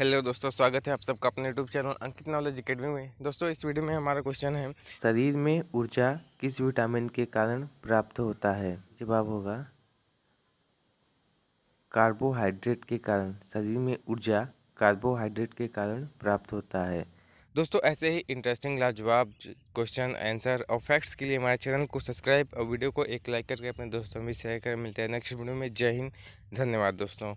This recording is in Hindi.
हेलो दोस्तों स्वागत है आप सबका अपने YouTube channel Ankit knowledge academy में दोस्तों इस वीडियो में हमारा क्वेश्चन है शरीर में ऊर्जा किस विटामिन के कारण प्राप्त होता है जवाब होगा कार्बोहाइड्रेट के कारण शरीर में ऊर्जा कार्बोहाइड्रेट के कारण प्राप्त होता है दोस्तों ऐसे ही इंटरेस्टिंग लाजवाब क्वेश्चन आंसर और फैक्ट्स के लिए हमारे चैनल को सब्सक्राइब और वीडियो को एक लाइक करके अपने दोस्तों में शेयर कर मिलते हैं नेक्स्ट वीडियो में जय हिंद धन्यवाद दोस्तों